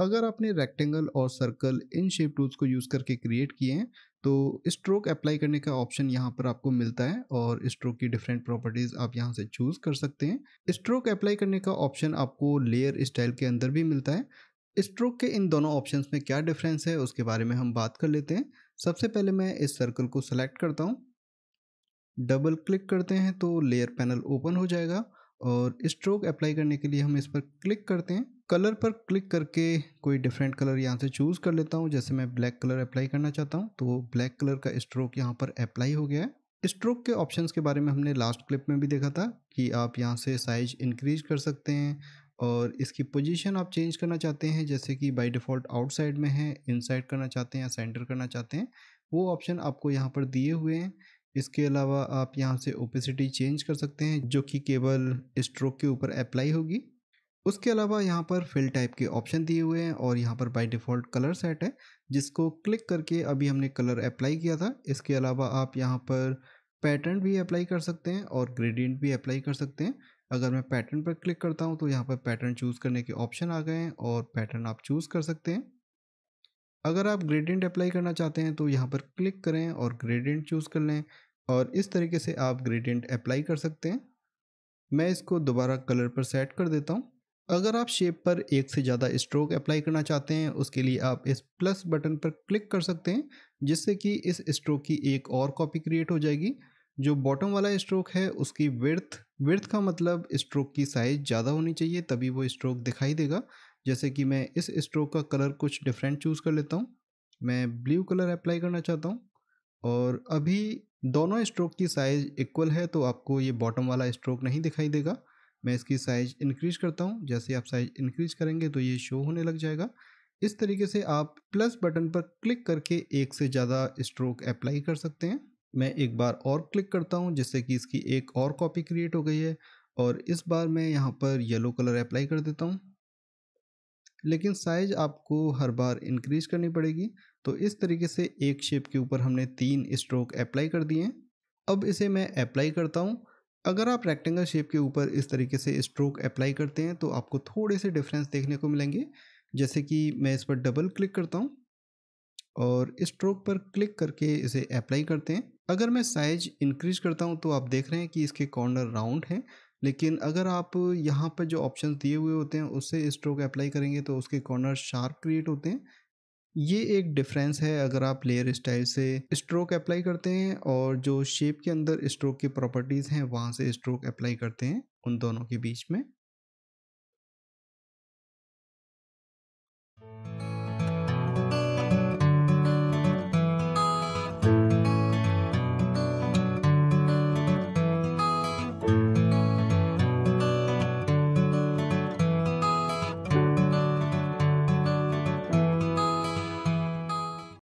अगर आपने रेक्टेंगल और सर्कल इन शेप टूल्स को यूज़ करके क्रिएट किए हैं तो स्ट्रोक अप्लाई करने का ऑप्शन यहाँ पर आपको मिलता है और स्ट्रोक की डिफरेंट प्रॉपर्टीज़ आप यहाँ से चूज़ कर सकते हैं स्ट्रोक अप्लाई करने का ऑप्शन आपको लेयर स्टाइल के अंदर भी मिलता है स्ट्रोक के इन दोनों ऑप्शन में क्या डिफरेंस है उसके बारे में हम बात कर लेते हैं सबसे पहले मैं इस सर्कल को सिलेक्ट करता हूँ डबल क्लिक करते हैं तो लेयर पैनल ओपन हो जाएगा और स्ट्रोक अप्लाई करने के लिए हम इस पर क्लिक करते हैं कलर पर क्लिक करके कोई डिफरेंट कलर यहाँ से चूज़ कर लेता हूँ जैसे मैं ब्लैक कलर अप्लाई करना चाहता हूँ तो ब्लैक कलर का स्ट्रोक यहाँ पर अप्लाई हो गया है स्ट्रोक के ऑप्शंस के बारे में हमने लास्ट क्लिप में भी देखा था कि आप यहाँ से साइज इंक्रीज कर सकते हैं और इसकी पोजीशन आप चेंज करना चाहते हैं जैसे कि बाय डिफ़ॉल्ट आउटसाइड में है इनसाइड करना चाहते हैं या सेंटर करना चाहते हैं वो ऑप्शन आपको यहाँ पर दिए हुए हैं इसके अलावा आप यहाँ से ओपेसिटी चेंज कर सकते हैं जो कि केवल स्ट्रोक के ऊपर अप्लाई होगी उसके अलावा यहाँ पर फिल टाइप के ऑप्शन दिए हुए हैं और यहाँ पर बाय डिफ़ॉल्ट कलर सेट है जिसको क्लिक करके अभी हमने कलर अप्लाई किया था इसके अलावा आप यहाँ पर पैटर्न भी अप्लाई कर सकते हैं और ग्रेडियंट भी अप्लाई कर सकते हैं अगर मैं पैटर्न पर क्लिक करता हूँ तो यहाँ पर पैटर्न चूज़ करने के ऑप्शन आ गए हैं और पैटर्न आप चूज़ कर सकते हैं अगर आप ग्रेडियंट अप्लाई करना चाहते हैं तो यहाँ पर क्लिक करें और ग्रेडियंट चूज़ कर लें और इस तरीके से आप ग्रेडियंट अप्लाई कर सकते हैं मैं इसको दोबारा कलर पर सेट कर देता हूँ अगर आप शेप पर एक से ज़्यादा स्ट्रोक अप्लाई करना चाहते हैं उसके लिए आप इस प्लस बटन पर क्लिक कर सकते हैं जिससे कि इस स्ट्रोक की एक और कॉपी क्रिएट हो जाएगी जो बॉटम वाला स्ट्रोक है उसकी विर्थ विर्थ का मतलब स्ट्रोक की साइज़ ज़्यादा होनी चाहिए तभी वो स्ट्रोक दिखाई देगा जैसे कि मैं इस स्ट्रोक का कलर कुछ डिफरेंट चूज़ कर लेता हूँ मैं ब्लू कलर अप्लाई करना चाहता हूँ और अभी दोनों स्ट्रोक की साइज़ इक्वल है तो आपको ये बॉटम वाला स्ट्रोक नहीं दिखाई देगा मैं इसकी साइज़ इंक्रीज करता हूँ जैसे आप साइज़ इंक्रीज करेंगे तो ये शो होने लग जाएगा इस तरीके से आप प्लस बटन पर क्लिक करके एक से ज़्यादा स्ट्रोक अप्लाई कर सकते हैं मैं एक बार और क्लिक करता हूँ जिससे कि इसकी एक और कॉपी क्रिएट हो गई है और इस बार मैं यहाँ पर येलो कलर अप्लाई कर देता हूँ लेकिन साइज आपको हर बार इंक्रीज करनी पड़ेगी तो इस तरीके से एक शेप के ऊपर हमने तीन स्ट्रोक अप्लाई कर दिए अब इसे मैं अप्लाई करता हूँ अगर आप रेक्टेंगल शेप के ऊपर इस तरीके से स्ट्रोक अप्लाई करते हैं तो आपको थोड़े से डिफरेंस देखने को मिलेंगे जैसे कि मैं इस पर डबल क्लिक करता हूँ और स्ट्रोक पर क्लिक करके इसे अप्लाई करते हैं अगर मैं साइज इंक्रीज करता हूँ तो आप देख रहे हैं कि इसके कॉर्नर राउंड हैं लेकिन अगर आप यहाँ पर जो ऑप्शन दिए हुए होते हैं उससे स्ट्रोक अप्लाई करेंगे तो उसके कॉर्नर शार्प क्रिएट होते हैं ये एक डिफरेंस है अगर आप लेयर स्टाइल से स्ट्रोक अप्लाई करते हैं और जो शेप के अंदर स्ट्रोक की प्रॉपर्टीज़ हैं वहाँ से स्ट्रोक अप्लाई करते हैं उन दोनों के बीच में